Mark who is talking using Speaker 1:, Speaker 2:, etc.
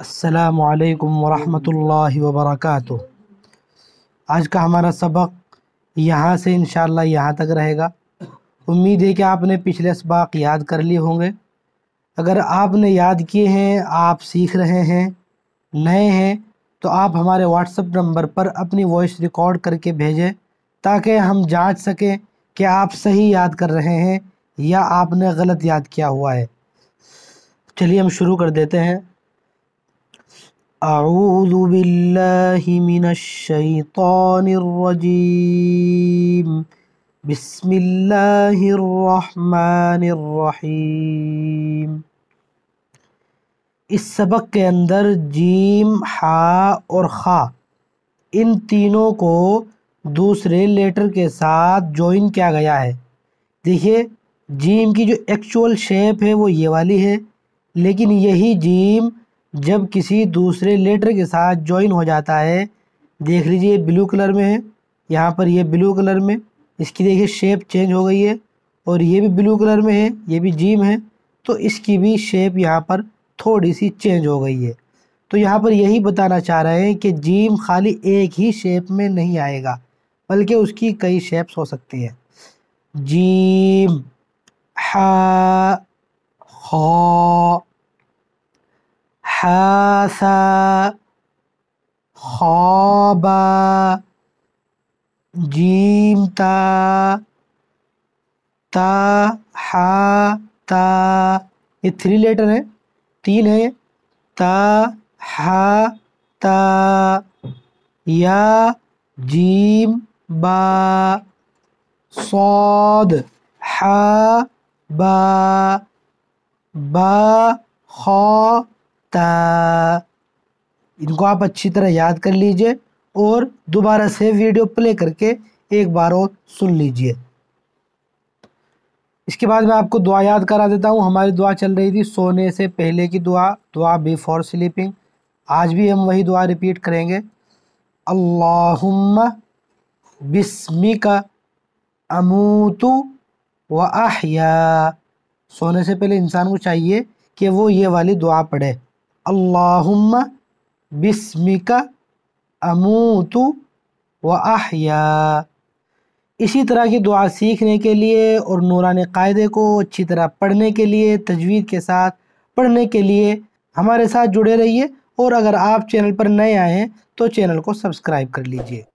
Speaker 1: असलकम वरहमल वबरक आज का हमारा सबक यहाँ से इन यहाँ तक रहेगा उम्मीद है कि आपने पिछले इसबाक याद कर लिए होंगे अगर आपने याद किए हैं आप सीख रहे हैं नए हैं तो आप हमारे व्हाट्सएप नंबर पर अपनी वॉइस रिकॉर्ड करके भेजें ताकि हम जांच सकें कि आप सही याद कर रहे हैं या आपने गलत याद किया हुआ है चलिए हम शुरू कर देते हैं أعوذ بالله من الشيطان الرجيم بسم الله الرحمن الرحيم इस सबक के अंदर जीम हा और खा इन तीनों को दूसरे लेटर के साथ जॉइन किया गया है देखिए जीम की जो एक्चुअल शेप है वो ये वाली है लेकिन यही जीम जब किसी दूसरे लेटर के साथ ज्वाइन हो जाता है देख लीजिए ब्लू कलर में है यहाँ पर ये ब्लू कलर में इसकी देखिए शेप चेंज हो गई है और ये भी ब्लू कलर में है ये भी जीम है तो इसकी भी शेप यहाँ पर थोड़ी सी चेंज हो गई है तो यहाँ पर यही बताना चाह रहे हैं कि जीम खाली एक ही शेप में नहीं आएगा बल्कि उसकी कई शेप्स हो सकती है जीम हा हा
Speaker 2: हासा खौबा जीमता ता
Speaker 1: हा ता ये थ्री लेटर है तीन है ये ता हा ता या जीम
Speaker 2: बा सौद हा
Speaker 1: बा बा खौ ता इनको आप अच्छी तरह याद कर लीजिए और दोबारा से वीडियो प्ले करके एक बार और सुन लीजिए इसके बाद मैं आपको दुआ याद करा देता हूँ हमारी दुआ चल रही थी सोने से पहले की दुआ दुआ बिफोर स्लीपिंग आज भी हम वही दुआ रिपीट करेंगे अल्लाहुम्मा बिस्मिका अमूतु व अहया सोने से पहले इंसान को चाहिए कि वो ये वाली दुआ पढ़े اللهم بسمك اموت व इसी तरह की दुआ सीखने के लिए और नूरान कायदे को अच्छी तरह पढ़ने के लिए तजवीद के साथ पढ़ने के लिए हमारे साथ जुड़े रहिए और अगर आप चैनल पर नए आए हैं तो चैनल को सब्सक्राइब कर लीजिए